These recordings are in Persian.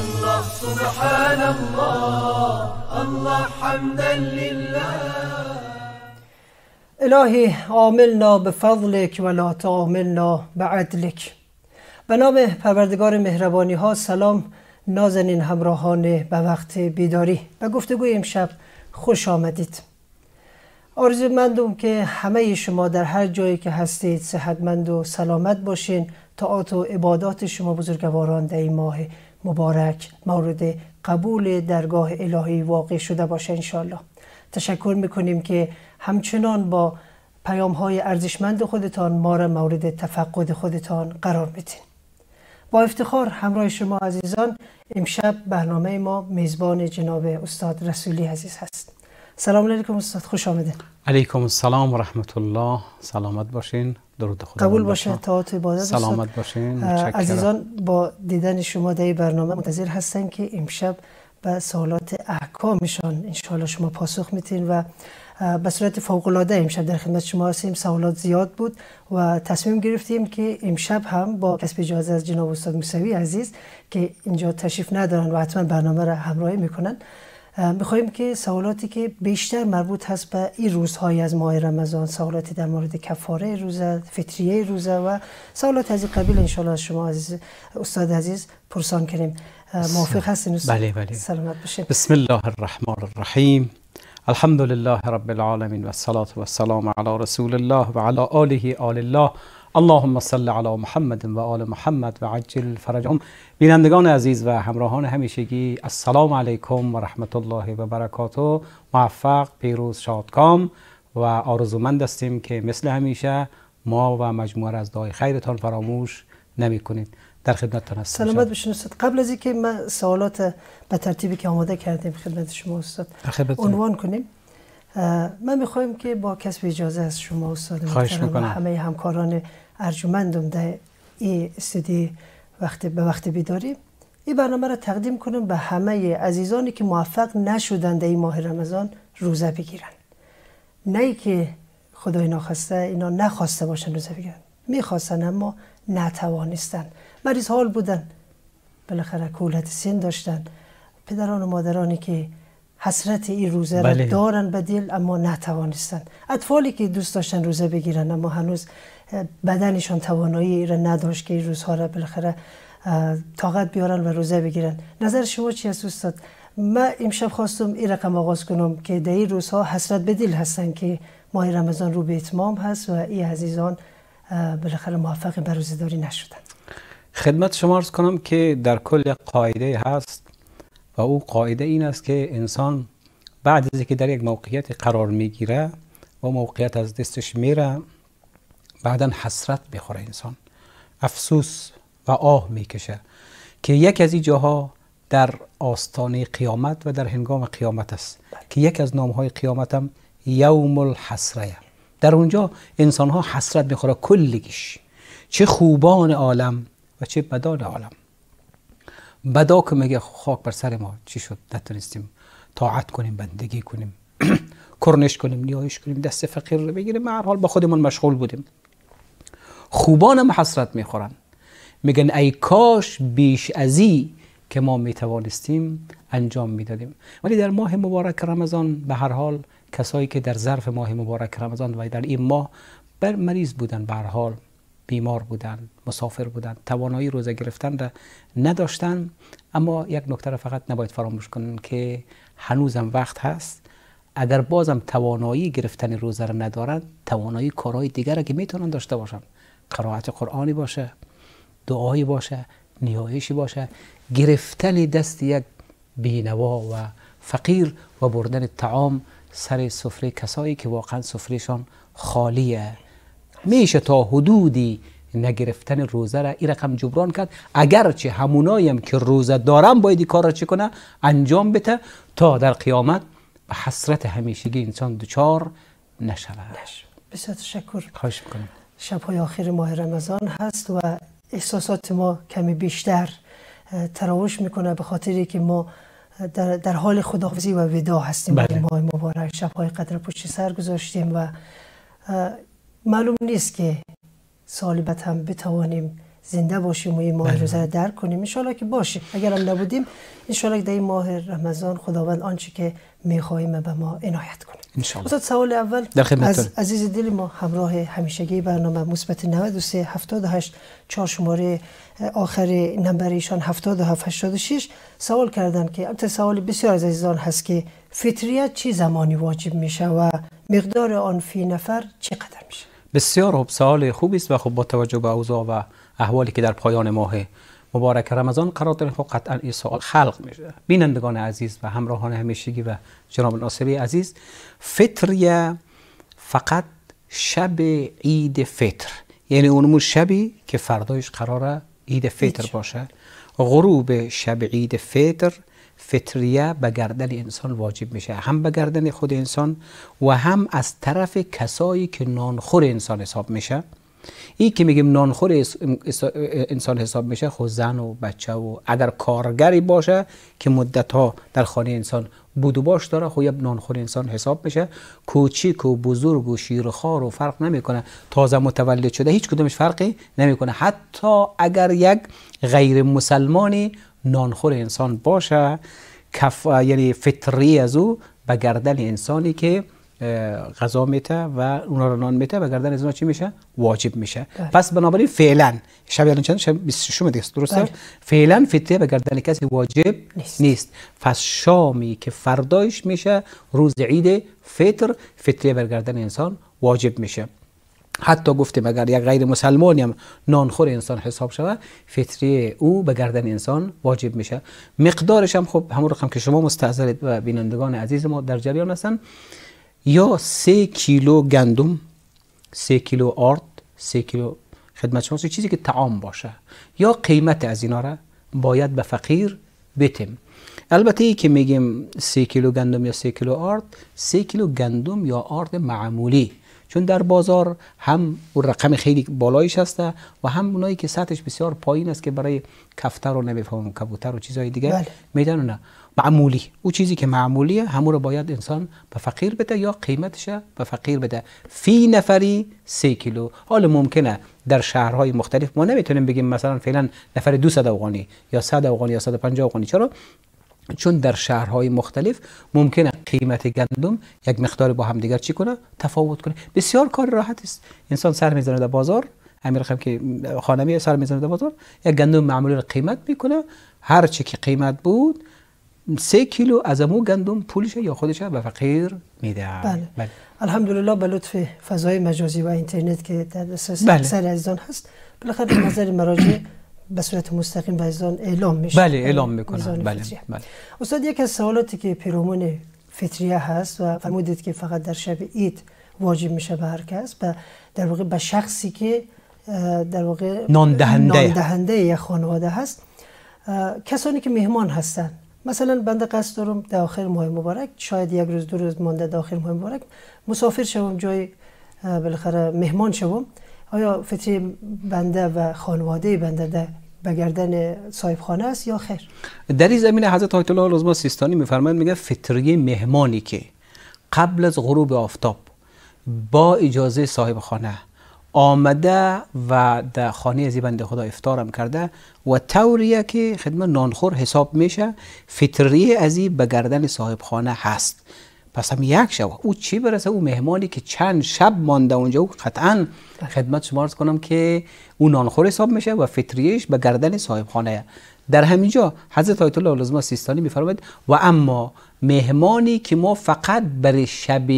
الله سبحان الله الله حمدا لله الهی عاملنا به فضلک و لا تعاملنا به عدلک به نام پروردگار مهربانی ها سلام نازنین همراهان به وقت بیداری به گفتگوی امشب خوش آمدید آرزو مندم که همه شما در هر جایی که هستید صحتمند و سلامت باشین تا و عبادات شما بزرگواران در این ماه مبارک مورد قبول درگاه الهی واقع شده باشه انشالله تشکر میکنیم که همچنان با پیام های ارزشمند خودتان ما را مورد تفقد خودتان قرار میتین با افتخار همراه شما عزیزان امشب برنامه ما میزبان جناب استاد رسولی عزیز هست سلام علیکم استاد خوش آمده علیکم السلام و رحمت الله سلامت باشین درود خدا قبول باشه تاعت عبادت سلامت باشین عزیزان با دیدن شما در این برنامه منتظر هستن که امشب به سوالات احکامشان انشاءالله شما پاسخ میتین و به صورت فوق العاده امشب در خدمت شما هستیم سوالات زیاد بود و تصمیم گرفتیم که امشب هم با کسب اجازه از جناب استاد موسوی عزیز که اینجا تشریف ندارن و حتما برنامه را همراهی میکنن میخوایم که سوالاتی که بیشتر مربوط هست به این روزهای از ماه رمضان سوالاتی در مورد کفاره روزه فطریه روزه و سوالات از این قبیل انشالله از شما عزیز استاد عزیز پرسان کنیم موافق هستین بله بله سلامت باشید. بسم الله الرحمن الرحیم الحمد لله رب العالمین و صلوات و سلام علی رسول الله و علی آله آل الله اللهم صل على محمد و آل محمد و عجل فرجهم بینندگان عزیز و همراهان همیشگی السلام علیکم و رحمت الله و برکاته موفق پیروز شادکام و آرزومند هستیم که مثل همیشه ما و مجموعه از دعای خیرتان فراموش نمی کنید در خدمتتان هستم سلامت بشین استاد قبل از اینکه ما سوالات به ترتیبی که آماده کردیم خدمت شما استاد عنوان کنیم من میخوایم که با کسب اجازه از شما استاد محترم و همه همکاران ارجمندم در این استودی وقت به وقت بیداری این برنامه را تقدیم کنم به همه عزیزانی که موفق نشدن در این ماه رمضان روزه بگیرن نه که خدای ناخواسته اینا نخواسته باشن روزه بگیرن میخواستن اما نتوانستن مریض حال بودن بالاخره کولت سین داشتن پدران و مادرانی که حسرت این روزه بله. دارن به دل اما نتوانستن اطفالی که دوست داشتن روزه بگیرن اما هنوز بدنشان توانایی را نداشت که این روزها را بالاخره طاقت بیارن و روزه بگیرن نظر شما چی است استاد من امشب خواستم این رقم آغاز کنم که در این روزها حسرت به دل هستن که ماه رمضان رو به اتمام هست و این عزیزان بالاخره موفق به داری نشدن خدمت شما ارز کنم که در کل قاعده هست و او قاعده این است که انسان بعد از که در یک موقعیت قرار میگیره و موقعیت از دستش میره بعدا حسرت بخوره انسان افسوس و آه میکشه که یک از این جاها در آستانه قیامت و در هنگام قیامت است که یک از نامهای قیامت هم یوم الحسره در اونجا انسان ها حسرت میخوره کلگیش چه خوبان عالم و چه بدان عالم بدا که میگه خاک بر سر ما چی شد نتونستیم طاعت کنیم بندگی کنیم کرنش کنیم نیایش کنیم دست فقیر رو بگیریم هر حال با خودمون مشغول بودیم خوبانم حسرت میخورن میگن ای کاش بیش ازی که ما میتوانستیم انجام میدادیم ولی در ماه مبارک رمضان به هر حال کسایی که در ظرف ماه مبارک رمضان و در این ماه بر مریض بودن به هر حال بیمار بودن مسافر بودن توانایی روزه گرفتن را نداشتن اما یک نکته را فقط نباید فراموش کنن که هنوزم وقت هست اگر بازم توانایی گرفتن روزه را ندارن توانایی کارهای دیگر را که میتونن داشته باشن قرائت قرآنی باشه دعایی باشه نیایشی باشه گرفتن دست یک بینوا و فقیر و بردن تعام سر سفره کسایی که واقعا سفرهشان خالیه میشه تا حدودی نگرفتن روزه را این رقم جبران کرد اگرچه همونایم که روزه دارم باید این کار را چه کنه انجام بده تا در قیامت به حسرت همیشگی انسان دچار نشود بسیار تشکر خواهش میکنم شبهای آخر ماه رمضان هست و احساسات ما کمی بیشتر تراوش میکنه به خاطری که ما در, در حال خداحافظی و ودا هستیم بله. ماه مبارک های قدر پشت سر گذاشتیم و معلوم نیست که سالبت هم بتوانیم زنده باشیم و این ماه بله، روزه رو بله. درک کنیم انشالله که باشه اگر هم نبودیم انشالله که در این ماه رمضان خداوند آنچه که میخواهیم به ما عنایت کنیم انشالله سوال اول از عزیز دل ما همراه همیشگی برنامه مثبت 93 78 4 شماره آخر نمبر ایشان 77 86 سوال کردن که البته سوال بسیار از عزیزان هست که فطریت چی زمانی واجب میشه و مقدار آن فی نفر چقدر میشه بسیار خوب سوال خوبی است و خب با توجه به اوضاع و احوالی که در پایان ماه مبارک رمضان قرار داره خب قطعا این سوال خلق میشه بینندگان عزیز و همراهان همیشگی و جناب ناصری عزیز فطریه فقط شب عید فطر یعنی اونمون شبی که فردایش قراره عید فطر باشه غروب شب عید فطر فطریه به گردن انسان واجب میشه هم به گردن خود انسان و هم از طرف کسایی که نانخور انسان حساب میشه این که میگیم نانخور انسان حساب میشه خود خب زن و بچه و اگر کارگری باشه که مدت ها در خانه انسان بود و باش داره خب نانخور انسان حساب میشه کوچیک و بزرگ و شیرخوار و فرق نمیکنه تازه متولد شده هیچ کدومش فرقی نمیکنه حتی اگر یک غیر مسلمانی نانخور انسان باشه کف... یعنی فطری از او به گردن انسانی که غذا میته و اونا رو نان میته به گردن از چی میشه واجب میشه بله. پس بنابراین فعلا شب یعنی چند شب 26 دیگه درسته بله. فعلا فطری به گردن کسی واجب نیست. پس شامی که فردایش میشه روز عید فطر فطری بر گردن انسان واجب میشه حتی گفتیم اگر یک غیر مسلمانی هم نانخور انسان حساب شود فطری او به گردن انسان واجب میشه مقدارش هم خب همون رقم که شما مستحضرید و بینندگان عزیز ما در جریان هستن یا سه کیلو گندم سه کیلو آرد سه کیلو خدمت شما چیزی که تعام باشه یا قیمت از اینا را باید به فقیر بتیم البته ای که میگیم سه کیلو گندم یا سه کیلو آرد سه کیلو گندم یا آرد معمولی چون در بازار هم اون رقم خیلی بالایش هست و هم اونایی که سطحش بسیار پایین است که برای کفتر و نمیفهم کبوتر و چیزهای دیگه بله. میدن نه معمولی او چیزی که معمولیه همون رو باید انسان به فقیر بده یا قیمتش به فقیر بده فی نفری سه کیلو حال ممکنه در شهرهای مختلف ما نمیتونیم بگیم مثلا فعلا نفر 200 اوغانی یا 100 اوغانی یا 150 اوغانی چرا چون در شهرهای مختلف ممکنه قیمت گندم یک مقدار با هم دیگر چی کنه تفاوت کنه بسیار کار راحت است انسان سر میزنه در بازار امیر که خانمی سر میزنه در بازار یک گندم معمولی را قیمت میکنه هر چی که قیمت بود سه کیلو از امو گندم پولش یا خودش به فقیر میده بله. بله. الحمدلله به لطف فضای مجازی و اینترنت که در دسترس بله. سر عزیزان هست بالاخره نظر مراجع به صورت مستقیم به اعلام میشه بله اعلام یعنی میکنه بله،, بله. استاد یک از سوالاتی که پیرومون فطریه هست و فرمودید که فقط در شب عید واجب میشه به هر کس و در واقع به شخصی که در واقع نان دهنده, نان یک خانواده هست کسانی که مهمان هستند مثلا بنده قصد دارم در ماه مبارک شاید یک روز دو روز مانده داخل آخر ماه مبارک مسافر شوم جای بالاخره مهمان شوم آیا فطری بنده و خانواده بنده به گردن خانه است یا خیر در این زمینه حضرت آیت الله العظما سیستانی میفرمایند میگه فطری مهمانی که قبل از غروب آفتاب با اجازه صاحب خانه آمده و در خانه از بنده خدا افتارم کرده و توریه که خدمت نانخور حساب میشه فطریه از به گردن صاحب خانه هست پس هم یک شب او چی برسه او مهمانی که چند شب مانده اونجا او قطعا خدمت شما ارز کنم که او نانخور حساب میشه و فطریش به گردن صاحب خانه در همینجا حضرت آیت الله العظمه سیستانی میفرماید و اما مهمانی که ما فقط برای شب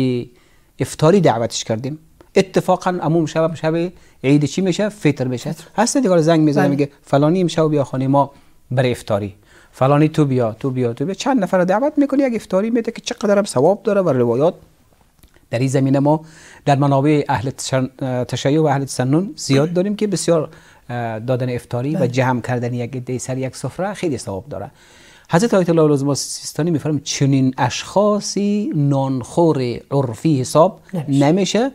افتاری دعوتش کردیم اتفاقا عموم شب شب عید چی میشه فطر میشه هست دیگه زنگ میزنه بله. میگه فلانی امشب بیا خانه ما برای افطاری فلانی تو بیا تو بیا تو بیا چند نفر دعوت میکنه یک افتاری میده که چقدر هم ثواب داره و روایات در این زمینه ما در منابع اهل تشیع و اهل سنن زیاد داریم که بسیار دادن افتاری و بله. جمع کردن یک دی سر یک سفره خیلی ثواب داره حضرت آیت الله العظما سیستانی میفرم چنین اشخاصی نانخور عرفی حساب نمیشه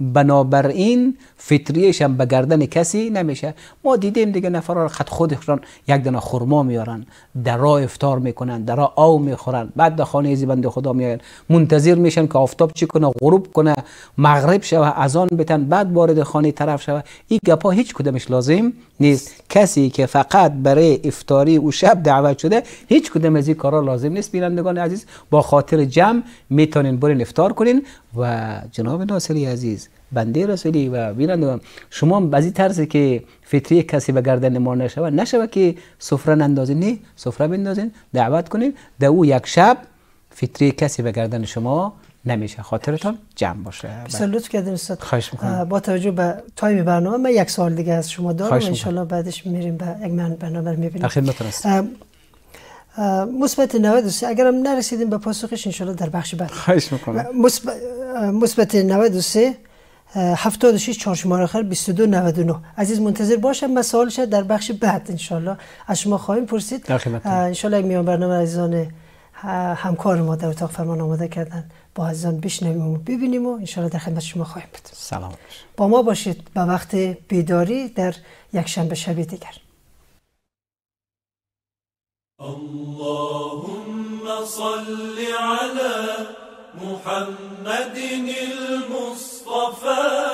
بنابراین فطریش هم به گردن کسی نمیشه ما دیدیم دیگه نفرا خط خودشان یک دنا خرما میارن در راه افتار میکنن در راه آو میخورن بعد در خانه زی بنده خدا میارن منتظر میشن که آفتاب چی کنه غروب کنه مغرب شوه از آن بتن بعد وارد خانه طرف شوه این گپا هیچ کدامش لازم نیست کسی که فقط برای افطاری او شب دعوت شده هیچ کدام از این کارا لازم نیست بینندگان عزیز با خاطر جمع میتونین برین افطار کنین و جناب ناصری عزیز نیست بنده رسولی و بینندگان شما بعضی طرز که فطری کسی به گردن ما نشود نشود که سفره نندازین نه سفره بندازین دعوت کنیم در او یک شب فطری کسی به گردن شما نمیشه خاطرتان جمع باشه بله. بسیار لطف کردین استاد خواهش با توجه به تایم برنامه من یک سال دیگه از شما دارم ان بعدش میریم به یک من برنامه رو میبینیم خدمت مثبت 90 است اگر هم نرسیدیم به پاسخش ان در بخش بعد خواهش میکنم مثبت 93 76 شماره آخر 22 99 عزیز منتظر باشم مسائل شد در بخش بعد انشالله از شما خواهیم پرسید انشالله میان برنامه عزیزان همکار ما در اتاق فرمان آماده کردن با عزیزان بشنویم و ببینیم و انشالله در خدمت شما خواهیم بود سلام با ما باشید به وقت بیداری در یک شنبه شب دیگر اللهم صل علی محمد المصطفى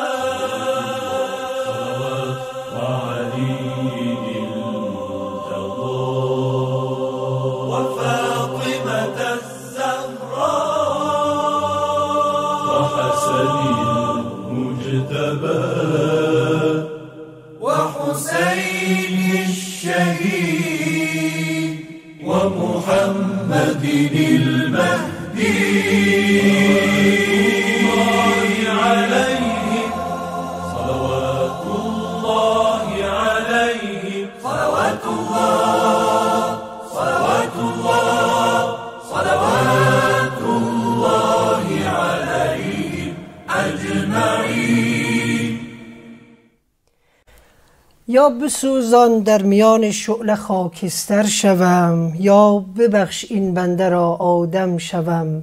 زان در میان شعله خاکستر شوم یا ببخش این بنده را آدم شوم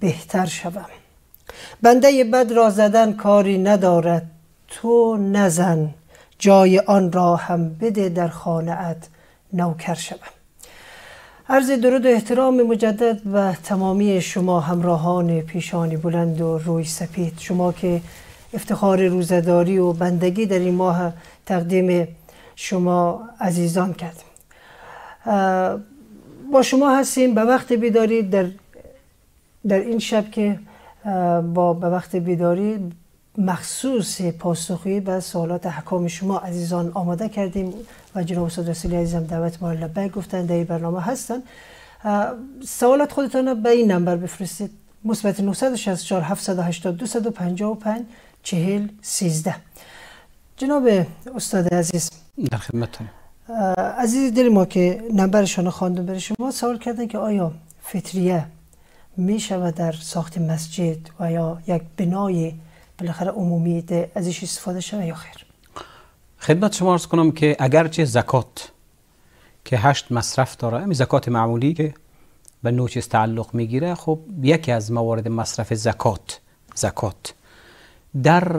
بهتر شوم بنده بد را زدن کاری ندارد تو نزن جای آن را هم بده در خانه نوکر شوم عرض درود و احترام مجدد و تمامی شما همراهان پیشانی بلند و روی سپید شما که افتخار روزداری و بندگی در این ماه تقدیم شما عزیزان کرد با شما هستیم به وقت بیداری در, در این شب که با به وقت بیداری مخصوص پاسخی به سوالات حکام شما عزیزان آماده کردیم و جناب استاد رسولی عزیزم دعوت ما لبه گفتن در این برنامه هستن سوالات خودتان به این نمبر بفرستید مثبت 964 780 255 چهل 13 جناب استاد عزیز در خدمتتون عزیز دل ما که نمبرشان خواندم برای شما سوال کردن که آیا فطریه می شود در ساخت مسجد و یا یک بنای بالاخره عمومی ازش استفاده شود یا خیر خدمت شما ارز کنم که اگرچه زکات که هشت مصرف داره همین زکات معمولی که به نوچیز تعلق میگیره خب یکی از موارد مصرف زکات زکات در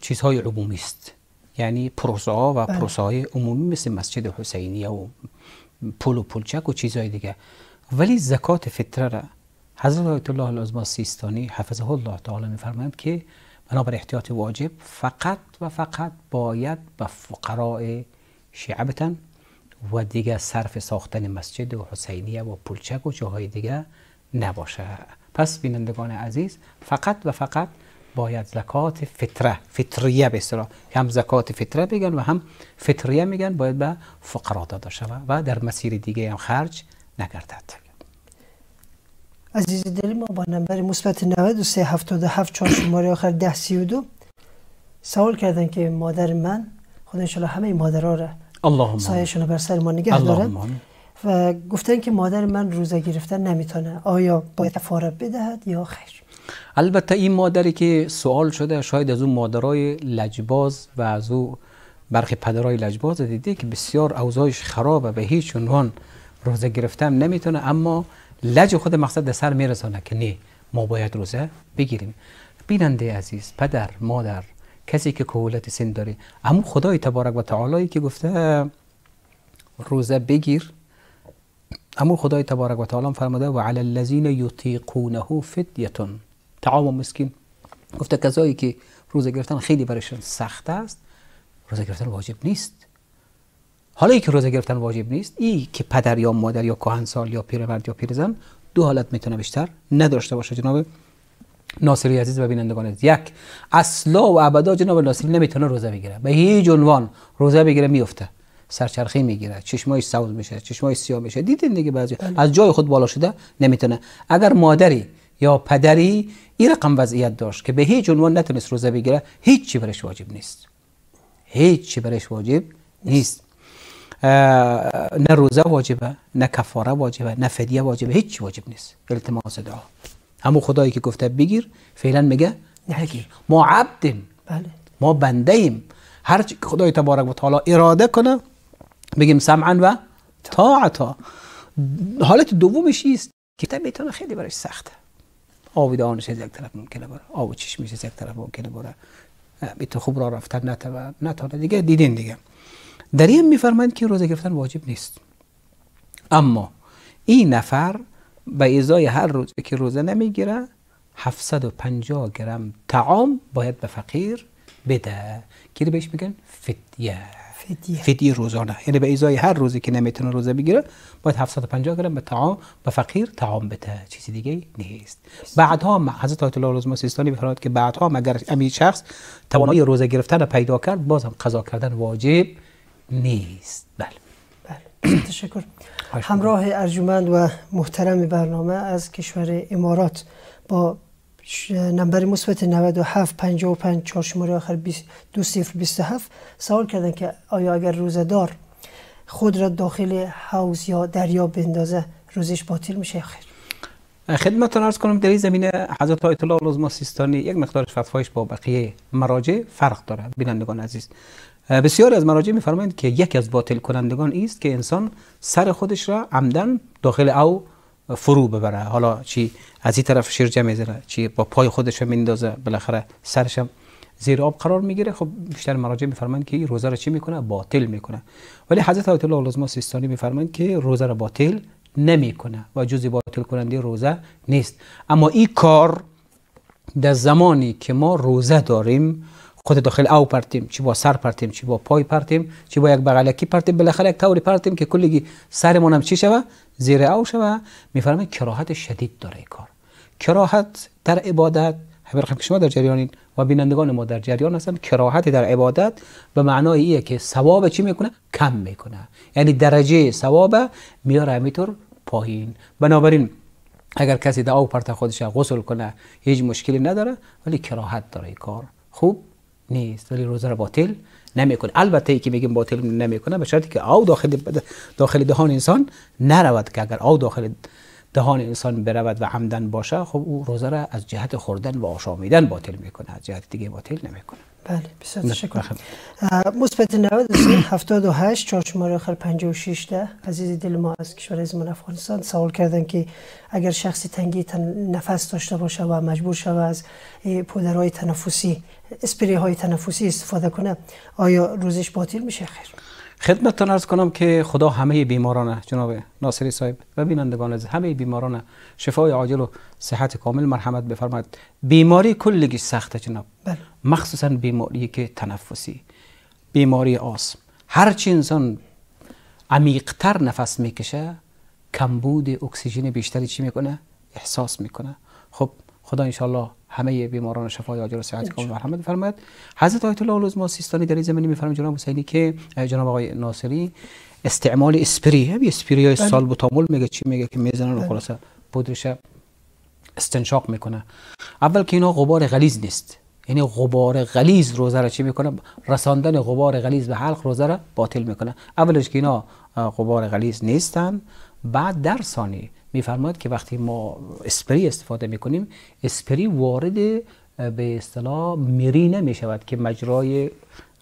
چیزهای عمومی است یعنی پروسه ها و بله. پروسه های عمومی مثل مسجد حسینی و پل و پلچک و چیزهای دیگه ولی زکات فطره را حضرت آیت الله العظمه سیستانی حفظه الله تعالی میفرمایند که بنابر احتیاط واجب فقط و فقط باید به فقراء شعبتن و دیگه صرف ساختن مسجد و حسینیه و پلچک و جاهای دیگه نباشه پس بینندگان عزیز فقط و فقط باید زکات فطره فطریه به اصطلاح هم زکات فطره بگن و هم فطریه میگن باید به فقرا داده شود و در مسیر دیگه هم خرج نگردد عزیز دل ما با نمبر مثبت 9377 چون شماره آخر 1032 سوال کردن که مادر من خدا انشالله همه مادرها را اللهم سایشون بر سر ما نگه دارن و گفتن که مادر من روزه گرفتن نمیتونه آیا باید کفاره بدهد یا خیر البته این مادری که سوال شده شاید از اون مادرای لجباز و از او برخی پدرای لجباز دیده که بسیار اوضاعش خرابه به هیچ عنوان روزه گرفتم نمیتونه اما لج خود مقصد در سر میرسانه که نه ما باید روزه بگیریم بیننده عزیز پدر مادر کسی که کهولت سن داره اما خدای تبارک و تعالی که گفته روزه بگیر اما خدای تبارک و تعالی فرموده و علی الذین یطیقونه فدیه تعاون مسکین گفته کسایی که روزه گرفتن خیلی برایشون سخت است روزه گرفتن واجب نیست حالا که روزه گرفتن واجب نیست ای که پدر یا مادر یا کهنسال یا پیرمرد یا پیرزن دو حالت میتونه بیشتر نداشته باشه جناب ناصری عزیز و بینندگان عزیز یک اصلا و ابدا جناب ناصری نمیتونه روزه بگیره به هیچ عنوان روزه بگیره میفته سرچرخی میگیره چشمای سوز میشه چشمای سیاه میشه دیدین دیگه بعضی بله. از جای خود بالا شده نمیتونه اگر مادری یا پدری این رقم وضعیت داشت که به هیچ عنوان نتونست روزه بگیره هیچ چی برش واجب نیست هیچ چی برش واجب نیست نه روزه واجبه نه کفاره واجبه نه فدیه واجبه هیچ واجب نیست التماس دعا همون خدایی که گفته بگیر فعلا میگه نگیر ما عبدیم بله. ما بنده ایم هر خدای تبارک و تعالی اراده کنه بگیم سمعا و طاعتا حالت دومش است که میتونه خیلی برایش سخته آب دهانش از یک طرف ممکنه بره آب چشمش از یک طرف ممکنه بره بیت خوب را رفتن نتونه دیگه دیدین دیگه در این میفرمایند که روزه گرفتن واجب نیست اما این نفر به ازای هر روز که روزه نمیگیره 750 گرم تعام باید به فقیر بده که بهش میگن فتیه فدیه فدیه روزانه یعنی به ازای هر روزی که نمیتونه روزه بگیره باید 750 گرم به تعام به فقیر تعام بده چیزی دیگه نیست بعدها حضرت آیت الله العظمی سیستانی میفرماد که بعدها مگر امی شخص توانایی روزه گرفتن رو پیدا کرد هم قضا کردن واجب نیست بله بله تشکر همراه ارجمند و محترم برنامه از کشور امارات با نمبر مثبت 97 55 شماره آخر 2027 سوال کردن که آیا اگر روزدار خود را داخل حوز یا دریا بندازه روزش باطل میشه خیر خدمتتون عرض کنم در این زمینه حضرت آیت الله العظما سیستانی یک مقدار فتوایش با بقیه مراجع فرق دارد بینندگان عزیز بسیاری از مراجع میفرمایند که یکی از باطل کنندگان است که انسان سر خودش را عمدن داخل او فرو ببره حالا چی از این طرف شیرجه میزنه چی با پای خودش میندازه بالاخره سرش زیر آب قرار میگیره خب بیشتر مراجع میفرمایند که این روزه رو چی میکنه باطل میکنه ولی حضرت آیت الله العظما سیستانی میفرمایند که روزه رو باطل نمیکنه و جز باطل کننده روزه نیست اما این کار در زمانی که ما روزه داریم خود داخل او پرتیم چی با سر پرتیم چی با پای پرتیم چی با یک بغلکی پرتیم بالاخره یک طوری پرتیم که کلی سرمون هم چی شوه زیر او شوه میفرمه کراهت شدید داره کار کراهت در عبادت همین خب که شما در جریانین و بینندگان ما در جریان هستن کراهت در عبادت به معنای ایه که ثواب چی میکنه کم میکنه یعنی درجه ثواب میاره همینطور پایین بنابراین اگر کسی در او پرت خودش غسل کنه هیچ مشکلی نداره ولی کراهت داره کار خوب نیست ولی روزه را باطل نمیکنه البته ای که میگیم باطل نمیکنه به شرطی که او داخل داخل دهان انسان نرود که اگر او داخل دهان انسان برود و عمدن باشه خب او روزه را از جهت خوردن و آشامیدن باطل میکنه از جهت دیگه باطل نمیکنه بله بسیار تشکر مثبت 93 78 4 شماره آخر 56 ده عزیز دل ما از کشور من افغانستان سوال کردن که اگر شخصی تنگی تن نفس داشته باشه و مجبور شود از پودرهای تنفسی اسپری های تنفسی استفاده کنه آیا روزش باطل میشه خیر خدمتتان ارز کنم که خدا همه بیماران جناب ناصری صاحب و بینندگان از همه بیماران شفای عاجل و صحت کامل مرحمت بفرماید بیماری کلگی سخته جناب بله. مخصوصا بیماری که تنفسی بیماری آسم هرچی انسان عمیقتر نفس میکشه کمبود اکسیژن بیشتری چی میکنه احساس میکنه خب خدا انشالله همه بیماران شفا عاجل و صحت کامل مرحمت بفرماید حضرت آیت الله العظما سیستانی در این زمینه میفرمایند جناب حسینی که جناب آقای ناصری استعمال اسپری یا اسپری های بله. سالبوتامول میگه چی میگه که میزنن و بله. خلاصه پودرش استنشاق میکنه اول که اینا غبار غلیظ نیست یعنی غبار غلیظ روزه را چی میکنه رساندن غبار غلیظ به حلق روزه را باطل میکنه اولش که اینا غبار غلیظ نیستن بعد در ثانی میفرماید که وقتی ما اسپری استفاده میکنیم اسپری وارد به اصطلاح مری نمیشود که مجرای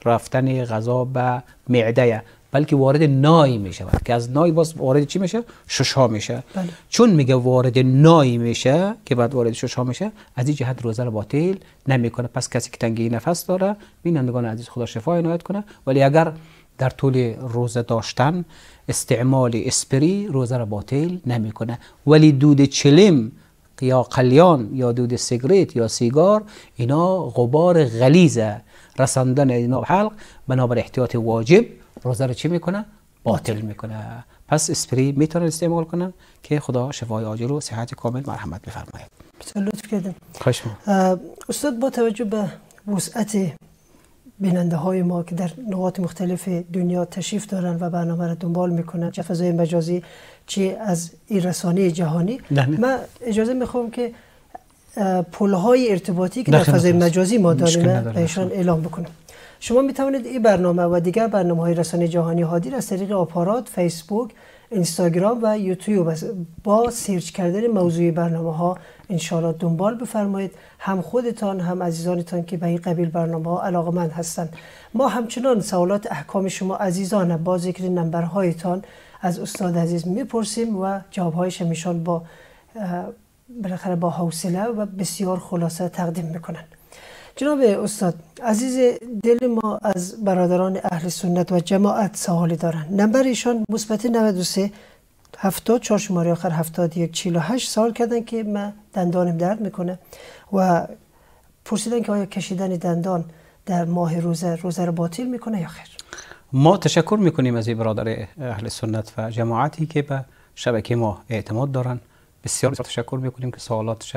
رفتن غذا به معده بلکه وارد نای می که از نای باز وارد چی میشه ششا میشه بله. چون میگه وارد نای میشه که بعد وارد ششها میشه از این جهت روزه رو باطل نمیکنه پس کسی که تنگی نفس داره بینندگان عزیز خدا شفا عنایت کنه ولی اگر در طول روزه داشتن استعمال اسپری روزه را باطل نمیکنه ولی دود چلم یا قلیان یا دود سیگریت یا سیگار اینا غبار غلیزه رساندن اینا حلق بنابر احتیاط واجب روزه را چی میکنه باطل میکنه پس اسپری میتونه استعمال کنن که خدا شفای عاجل و صحت کامل مرحمت بفرماید بسیار لطف کردم خوش استاد با توجه به وسعت بیننده های ما که در نقاط مختلف دنیا تشریف دارن و برنامه را دنبال میکنن چه فضای مجازی چه از این رسانه جهانی من اجازه میخوام که های ارتباطی که در فضای مجازی ما داریم بهشان اعلام بکنم شما می توانید این برنامه و دیگر برنامه های رسانه جهانی هادی از طریق آپارات فیسبوک اینستاگرام و یوتیوب با سرچ کردن موضوع برنامه ها انشاءالله دنبال بفرمایید هم خودتان هم عزیزانتان که به این قبیل برنامه ها علاقه من هستند ما همچنان سوالات احکام شما عزیزان با ذکر نمبرهایتان از استاد عزیز میپرسیم و جوابهایش همیشان با بالاخره با حوصله و بسیار خلاصه تقدیم میکنند جناب استاد عزیز دل ما از برادران اهل سنت و جماعت سوالی دارند نمبر ایشان مثبت 93 هفتاد چهار شماره آخر هفتاد یک چیل و هشت سال کردن که من دندانم درد میکنه و پرسیدن که آیا کشیدن دندان در ماه روزه روزه رو باطل میکنه یا خیر ما تشکر میکنیم از برادر اهل سنت و جماعتی که به شبکه ما اعتماد دارن بسیار تشکر میکنیم که سوالاتش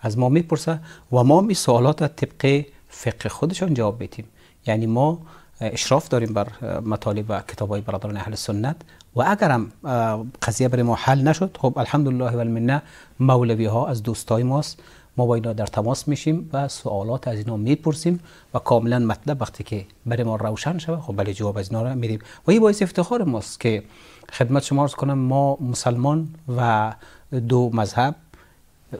از ما میپرسه و ما می سوالات طبق فقه خودشان جواب بدیم یعنی ما اشراف داریم بر مطالب و های برادران اهل سنت و اگرم قضیه برای ما حل نشد خب الحمدلله و المنه مولوی ها از دوستای ماست ما با اینا در تماس میشیم و سوالات از اینا میپرسیم و کاملا مطلب وقتی که برای ما روشن شود خب بله جواب از اینا را میدیم و این باعث افتخار ماست که خدمت شما ارز کنم ما مسلمان و دو مذهب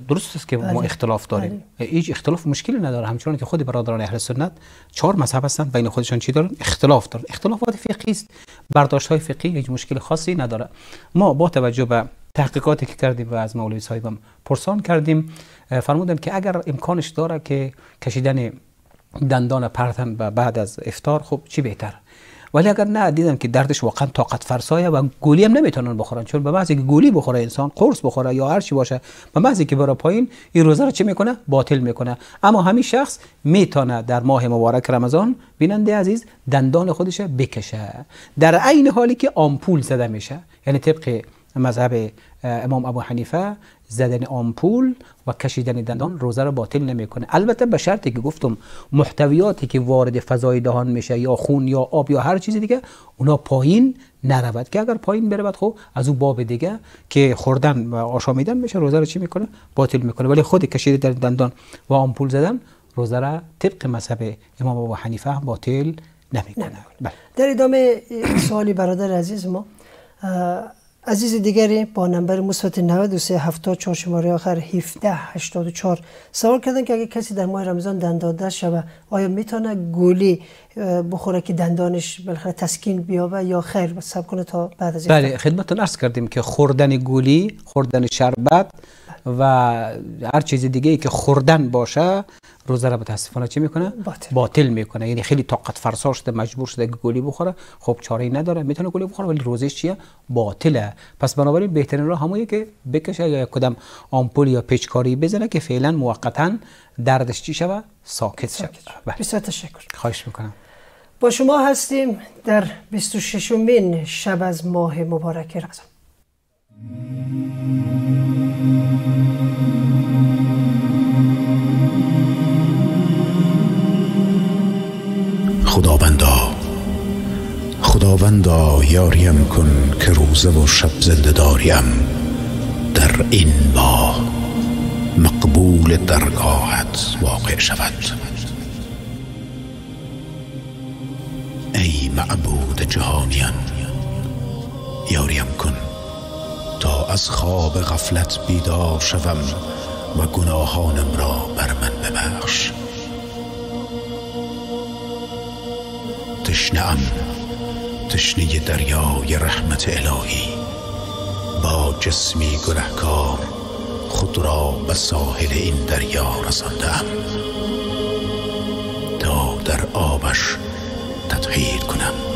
درست است که ما بله. اختلاف بله. داریم هیچ اختلاف مشکلی نداره همچنان که خود برادران اهل سنت چهار مذهب هستند بین خودشان چی دارن اختلاف دارن اختلافات فقهی است برداشت های فقهی هیچ مشکل خاصی نداره ما با توجه به تحقیقاتی که کردیم و از مولوی صاحبم پرسان کردیم فرمودم که اگر امکانش داره که کشیدن دندان پرتن و بعد از افتار خب چی بهتر ولی اگر نه دیدم که دردش واقعا طاقت فرسایه و گولی هم نمیتونن بخورن چون به محضی که گولی بخوره انسان قرص بخوره یا هر چی باشه به محضی که برای پایین این روزه رو چه میکنه باطل میکنه اما همین شخص میتونه در ماه مبارک رمضان بیننده عزیز دندان خودش بکشه در عین حالی که آمپول زده میشه یعنی طبق مذهب امام ابو حنیفه زدن آمپول و کشیدن دندان روزه را باطل نمیکنه البته به شرطی که گفتم محتویاتی که وارد فضای دهان میشه یا خون یا آب یا هر چیز دیگه اونا پایین نرود که اگر پایین برود خب از او باب دیگه که خوردن و آشامیدن میشه روزه رو چی میکنه باطل میکنه ولی خود کشیدن دندان و آمپول زدن روزه را طبق مذهب امام ابو حنیفه باطل نمیکنه در ادامه سوالی برادر عزیز ما عزیز دیگری با نمبر مثبت 93 چهار شماره آخر 17 84 سوال کردن که اگه کسی در ماه رمضان دندان در شوه آیا میتونه گولی بخوره که دندانش بالاخره تسکین بیابه یا خیر صبر کنه تا بعد از بله خدمتتون عرض کردیم که خوردن گولی خوردن شربت و هر چیز دیگه ای که خوردن باشه روزه را متاسفانه چی میکنه باطل, باطل میکنه یعنی خیلی طاقت فرسا شده مجبور شده گلی بخوره خب چاره ای نداره میتونه گلی بخوره ولی روزش چیه باطله پس بنابراین بهترین راه همونیه که بکشه یا کدام آمپول یا پیچکاری بزنه که فعلا موقتا دردش چی شوه ساکت شوه بله. بسیار تشکر خواهش میکنم با شما هستیم در 26 شب از ماه مبارک رمضان خداوندا خداوندا یاریم کن که روزه و شب زنده داریم در این با مقبول درگاهت واقع شود ای معبود جهانیان یاریم کن از خواب غفلت بیدار شوم و گناهانم را بر من ببخش ام تشنه دریای رحمت الهی با جسمی گنهکار خود را به ساحل این دریا رساندم تا در آبش تطهیر کنم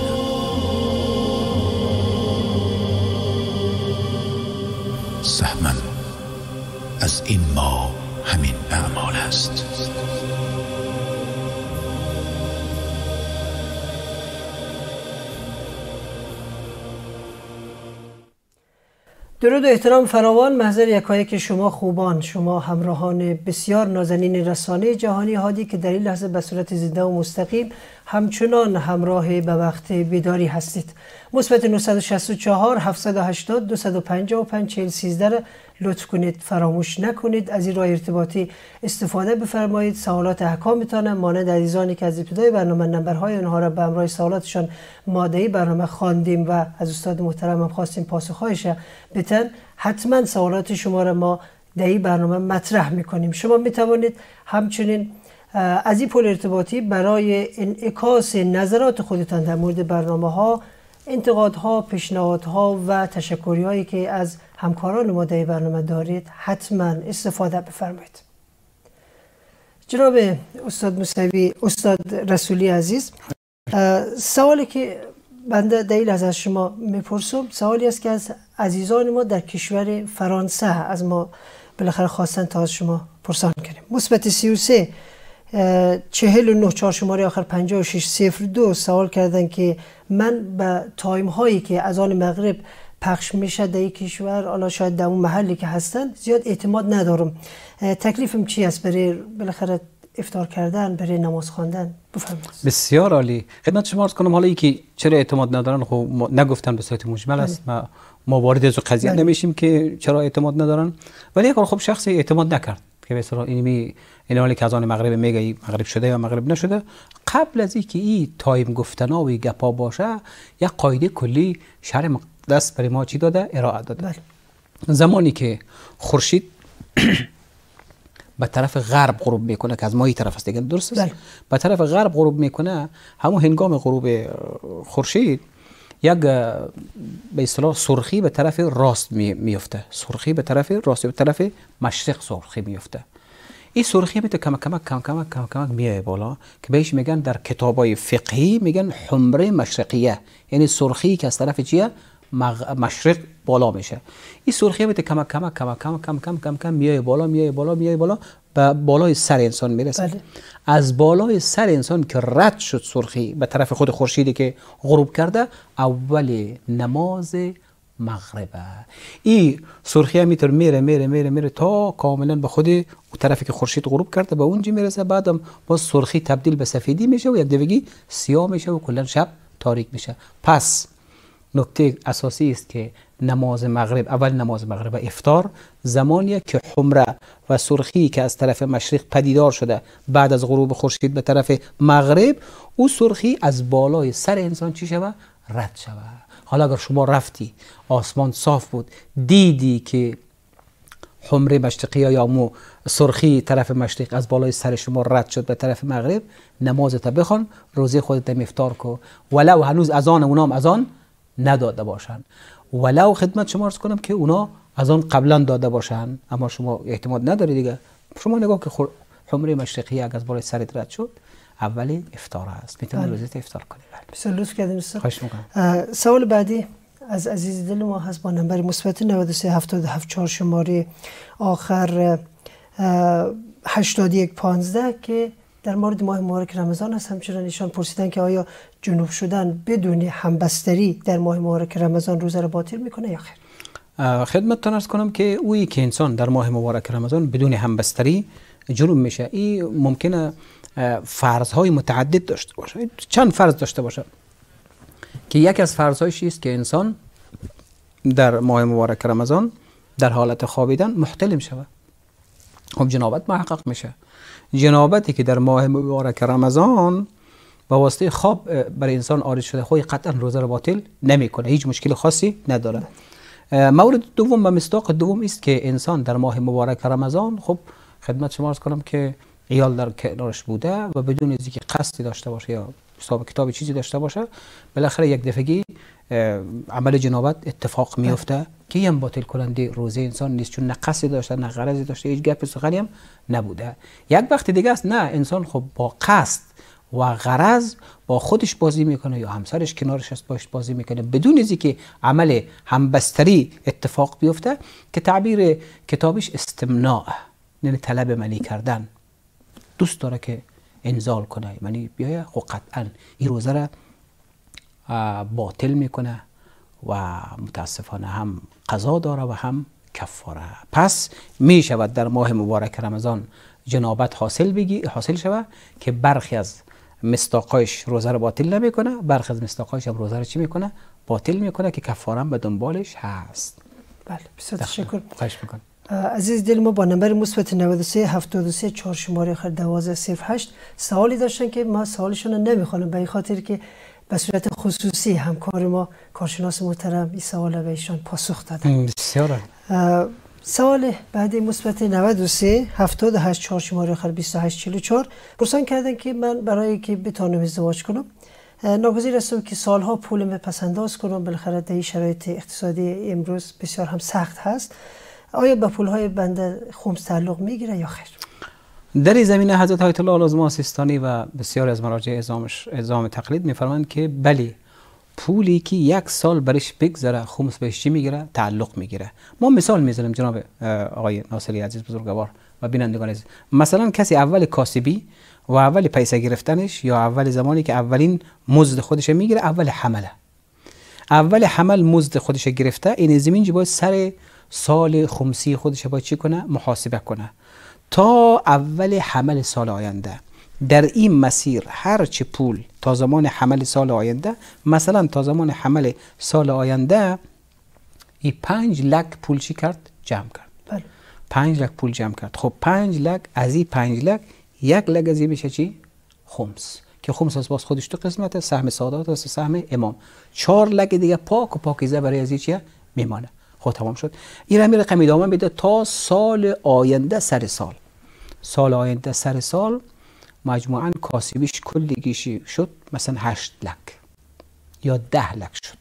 درود و احترام فراوان محضر که شما خوبان شما همراهان بسیار نازنین رسانه جهانی هادی که در این لحظه به صورت زنده و مستقیم همچنان همراه به وقت بیداری هستید مثبت 964 780 255 413 را لطف کنید فراموش نکنید از این راه ارتباطی استفاده بفرمایید سوالات احکامتان مانند عزیزانی که از ابتدای برنامه نمبرهای آنها را به همراه سوالاتشان ماده برنامه خواندیم و از استاد محترم هم خواستیم پاسخهایش بتن حتما سوالات شما را ما دهی برنامه مطرح میکنیم شما میتوانید همچنین از این پل ارتباطی برای انعکاس نظرات خودتان در مورد برنامه ها انتقادها، پیشنهادها و تشکری هایی که از همکاران ما در برنامه دارید حتما استفاده بفرمایید جناب استاد مصوی استاد رسولی عزیز سوالی که بنده دلیل از شما میپرسم سوالی است که از عزیزان ما در کشور فرانسه از ما بالاخره خواستن تا از شما پرسان کنیم مثبت 33 نه چهار شماره آخر شش صفر دو سوال کردن که من به تایم هایی که از آن مغرب پخش میشه در این کشور حالا شاید در اون محلی که هستن زیاد اعتماد ندارم تکلیفم چی است برای بالاخره افتار کردن برای نماز خواندن بفرمایید بسیار عالی خدمت شما عرض کنم حالا که چرا اعتماد ندارن خب نگفتن به صورت مجمل است بله. ما وارد از قضیه بله. نمیشیم که چرا اعتماد ندارن ولی خب شخصی اعتماد نکرد که به اصطلاح اینمی از آن مغرب میگه مغرب شده یا مغرب نشده قبل از اینکه این تایم گفتنا و گپا باشه یک قاعده کلی شهر مقدس برای ما چی داده ارائه داده بله. زمانی که خورشید به طرف غرب غروب میکنه که از ما این طرف است دیگه درست است بله. به طرف غرب غروب میکنه همون هنگام غروب خورشید یک به اصطلاح سرخی به طرف راست میفته سرخی به طرف راست به طرف مشرق سرخی میفته این سرخی می کم کم کم کم کم بالا که بهش میگن در کتابای فقهی میگن حمره مشرقیه یعنی سرخی که از طرف چیه مغ... مشرق بالا میشه این سرخی میته کم کم کم کم کم کم کم بالا میای بالا میای بالا به بالای سر انسان میرسه بله. از بالای سر انسان که رد شد سرخی به طرف خود خورشیدی که غروب کرده اول نماز مغربه این سرخی میتر میره میره میره میره تا کاملا به خود او طرفی که خورشید غروب کرده به اونجا میرسه بعدم با سرخی تبدیل به سفیدی میشه و یک دوگی سیاه میشه و کلا شب تاریک میشه پس نکته اساسی است که نماز مغرب اول نماز مغرب و افتار زمانی که حمره و سرخی که از طرف مشرق پدیدار شده بعد از غروب خورشید به طرف مغرب او سرخی از بالای سر انسان چی شود رد شود حالا اگر شما رفتی آسمان صاف بود دیدی که حمره مشرقی یا مو سرخی طرف مشرق از بالای سر شما رد شد به طرف مغرب نمازت بخوان روزه خودت افتار کو ولو هنوز از آن اونام از آن نداده باشند ولو خدمت شما ارز کنم که اونا از آن قبلا داده باشند اما شما اعتماد نداری دیگه شما نگاه که خور... حمره مشرقی اگر از بالای سرت رد شد اولین افتار است میتونی بله. روزیت افتار کنی بله. بسیار لطف کردین خواهش میکنم سوال بعدی از عزیز دل ما هست با نمبر مثبت 93774 شماره آخر 8115 که در مورد ماه مبارک رمضان است همچنان ایشان پرسیدن که آیا جنوب شدن بدون همبستری در ماه مبارک رمضان روزه را باطل میکنه یا خیر خدمت کنم که اوی که انسان در ماه مبارک رمضان بدون همبستری جنوب میشه این ممکنه فرضهای متعدد داشته باشه چند فرض داشته باشه که یکی از فرضهایش است که انسان در ماه مبارک رمضان در حالت خوابیدن محتلم شود خب جنابت محقق میشه جنابتی که در ماه مبارک رمضان با واسطه خواب برای انسان عارض شده خوی قطعا روزه رو باطل نمیکنه هیچ مشکل خاصی نداره مورد دوم و مصداق دوم است که انسان در ماه مبارک رمضان خب خدمت شما ارز کنم که عیال در کنارش بوده و بدون از اینکه قصدی داشته باشه یا حساب کتاب چیزی داشته باشه بالاخره یک دفعگی عمل جنابت اتفاق میفته که هم باطل کننده روزه انسان نیست چون نه داشته نه غرضی داشته هیچ گپ سخنی هم نبوده یک وقت دیگه است نه انسان خب با قصد و غرض با خودش بازی میکنه یا همسرش کنارش است باش بازی میکنه بدون اینکه که عمل همبستری اتفاق بیفته که تعبیر کتابش استمناع یعنی طلب منی کردن دوست داره که انزال کنه یعنی بیایه خب قطعا این روزه را باطل میکنه و متاسفانه هم قضا داره و هم کفاره پس می شود در ماه مبارک رمضان جنابت حاصل بگی حاصل شود که برخی از مستاقایش روزه رو باطل نمیکنه برخی از مستاقایش هم روزه رو چی میکنه باطل میکنه که کفاره به دنبالش هست بله بسیار تشکر خواهش میکنم عزیز دل ما با نمبر مثبت 93 73 4 شماره آخر 12 سوالی داشتن که ما سوالشون رو نمیخوانم به خاطر که به صورت خصوصی همکار ما کارشناس محترم این سوال به ایشان پاسخ دادن بسیار سوال بعدی مثبت 93 78 4 شماره آخر 28 44 پرسان کردن که من برای که بتانم ازدواج کنم ناگزیر هستم که سالها پولم پس انداز کنم بالاخره در شرایط اقتصادی امروز بسیار هم سخت هست آیا به پولهای بنده خمس تعلق میگیره یا خیر در این زمینه حضرت آیت الله العظما سیستانی و بسیاری از مراجع اعزام تقلید میفرمایند که بله پولی که یک سال برش بگذره خمس بهش چی میگیره تعلق میگیره ما مثال میزنیم جناب آقای ناصری عزیز بزرگوار و بینندگان عزیز مثلا کسی اول کاسبی و اول پیسه گرفتنش یا اول زمانی که اولین مزد خودش میگیره اول حمله اول حمل مزد خودش گرفته این زمین باید سر سال خمسی خودش باید چی کنه محاسبه کنه تا اول حمل سال آینده در این مسیر هر چه پول تا زمان حمل سال آینده مثلا تا زمان حمل سال آینده این پنج لک پول چی کرد؟ جمع کرد بله. پنج لک پول جمع کرد خب پنج لک از این پنج لک یک لک از این میشه چی؟ خمس که خمس از باز خودش تو قسمت سهم سادات و سهم امام چهار لک دیگه پاک و پاکیزه برای از چیه؟ میمانه خب تمام شد این امیر قمیدامن میده تا سال آینده سر سال سال آینده سر سال مجموعا کلی کلیگیشی شد مثلا هشت لک یا ده لک شد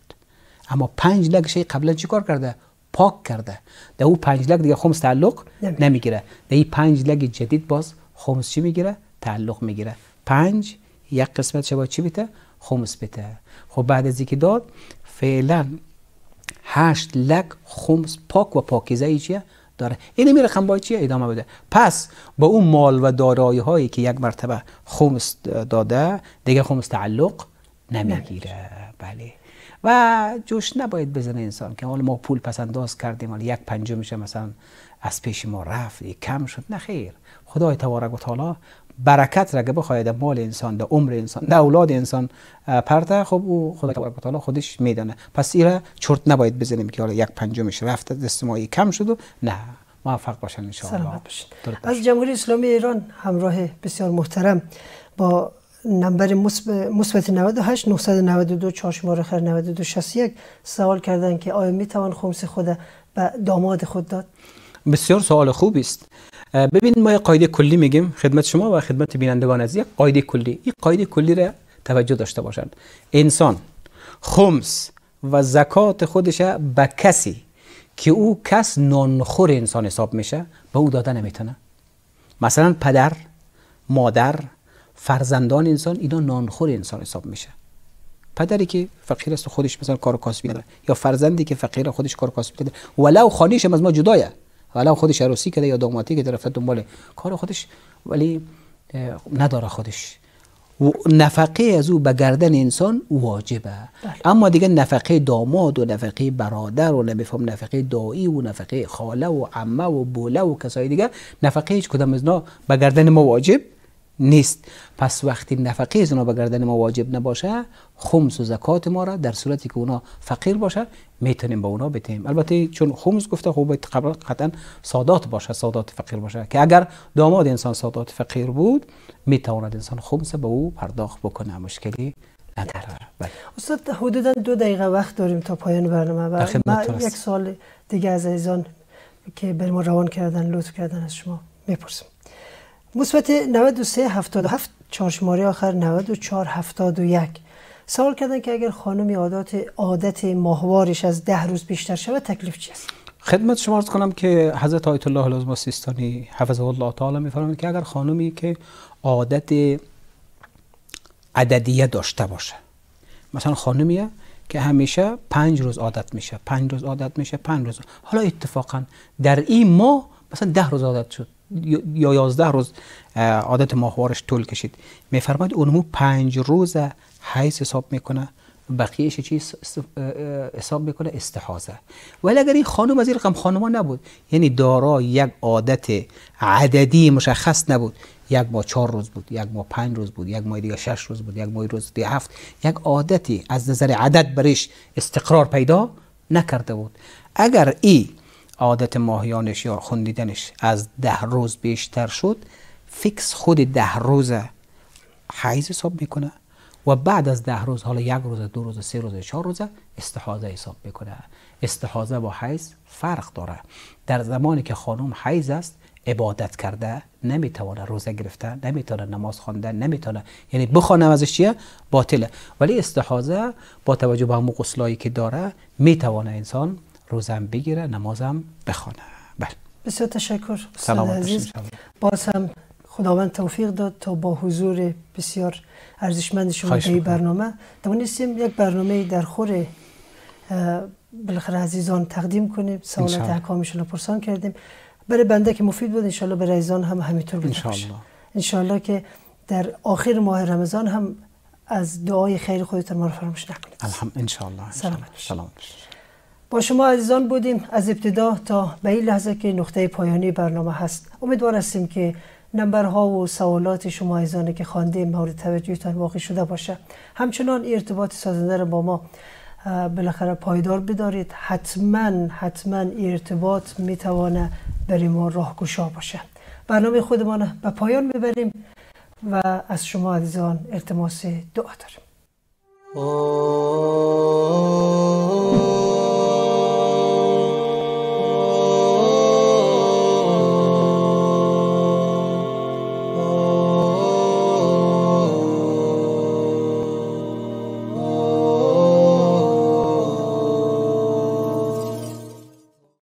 اما پنج لکش قبلا کار کرده پاک کرده ده او پنج لک دیگه خمس تعلق نمیگیره در این پنج لک جدید باز خمس چی میگیره تعلق میگیره پنج یک قسمت شبا چی بیته خمس بیته خب بعد از اینکه داد فعلا هشت لک خمس پاک و پاکیزه چیه داره این می رقم باید چیه ادامه بده پس با اون مال و دارایی هایی که یک مرتبه خمس داده دیگه خمس تعلق نمیگیره بله و جوش نباید بزنه انسان که حالا ما پول پس انداز کردیم حالا یک میشه مثلا از پیش ما رفت کم شد نه خیر خدای تبارک و تعالی برکت را که بخواید مال انسان ده عمر انسان ده اولاد انسان پرده خب او خدا تبارک خودش میدانه پس ایرا چرت نباید بزنیم که حالا یک پنجمش رفته دست ما کم شد و نه موفق باشن ان شاء الله از جمهوری اسلامی ایران همراه بسیار محترم با نمبر مثبت 98 992 4 شماره خیر 92 61 سوال کردن که آیا میتوان خمس خود به داماد خود داد بسیار سوال خوبی است ببین ما یه قاعده کلی میگیم خدمت شما و خدمت بینندگان از یک قاعده کلی این قاعده کلی را توجه داشته باشند انسان خمس و زکات خودش به کسی که او کس نانخور انسان حساب میشه به او داده نمیتونه مثلا پدر مادر فرزندان انسان اینا نانخور انسان حساب میشه پدری که فقیر است خودش مثلا کار کاسبی یا فرزندی که فقیر خودش کار کاسبی نداره ولو خانیش هم از ما جدایه حالا خودش عروسی کرده یا داماتی که رفته دنبال کار خودش ولی نداره خودش و نفقه از او به گردن انسان واجبه بله. اما دیگه نفقه داماد و نفقه برادر و نمیفهم نفقه دایی و نفقه خاله و عمه و بوله و کسای دیگه نفقه هیچ کدام از نا به گردن ما واجب نیست پس وقتی نفقه از اونا به گردن ما واجب نباشه خمس و زکات ما را در صورتی که اونا فقیر باشه میتونیم به اونا بتیم البته چون خمس گفته خب قبل قطعا سادات باشه سادات فقیر باشه که اگر داماد انسان سادات فقیر بود میتواند انسان خمس به او پرداخت بکنه مشکلی نداره بله. استاد حدودا دو دقیقه وقت داریم تا پایان برنامه و یک سال دیگه از ایزان که بر ما روان کردن لطف کردن از شما میپرسم مثبت 93 77 چهار شماره آخر 94 71 سوال کردن که اگر خانم عادت عادت ماهوارش از ده روز بیشتر شود تکلیف چی است خدمت شما عرض کنم که حضرت آیت الله لازم سیستانی حفظه الله تعالی میفرمایند که اگر خانمی که عادت عددیه داشته باشه مثلا خانمیه که همیشه پنج روز عادت میشه پنج روز عادت میشه پنج روز حالا اتفاقا در این ماه مثلا ده روز عادت شد یا یازده روز عادت ماهوارش طول کشید میفرماد اونمو پنج روز حیث حساب میکنه بقیهش چی حساب میکنه استحاضه ولی اگر این خانم از این رقم خانما نبود یعنی دارا یک عادت عددی مشخص نبود یک ماه چهار روز بود یک ماه پنج روز بود یک ماه دیگه شش روز بود یک ماه روز دیگه هفت یک عادتی از نظر عدد برش استقرار پیدا نکرده بود اگر ای عادت ماهیانش یا خوندیدنش از ده روز بیشتر شد فکس خود ده روز حیز حساب میکنه و بعد از ده روز حالا یک روز دو روز سه روز چهار روز استحاضه حساب میکنه استحاضه با حیز فرق داره در زمانی که خانم حیز است عبادت کرده نمیتونه روزه گرفته نمیتونه نماز خوانده نمیتونه یعنی بخوانم ازش چیه باطله ولی استحاضه با توجه به همون که داره میتونه انسان روزم بگیره نمازم بخوانه بله بسیار تشکر سلام عزیز باز هم خداوند توفیق داد تا با حضور بسیار ارزشمند شما در این برنامه توانستیم یک برنامه در خور بالاخره عزیزان تقدیم کنیم سوالات احکامشون رو پرسان کردیم برای بنده که مفید بود انشالله برای عزیزان هم همینطور بود انشالله که در آخر ماه رمضان هم از دعای خیر خودتان ما رو فراموش نکنید انشالله سلامت با شما عزیزان بودیم از ابتدا تا به این لحظه که نقطه پایانی برنامه هست امیدوار هستیم که نمبرها و سوالات شما عزیزان که خواندیم مورد توجهتان واقع شده باشه همچنان ارتباط سازنده را با ما بالاخره پایدار بدارید حتما حتما ارتباط میتوانه برای ما راهگشا باشه برنامه خودمان به پایان میبریم و از شما عزیزان التماس دعا داریم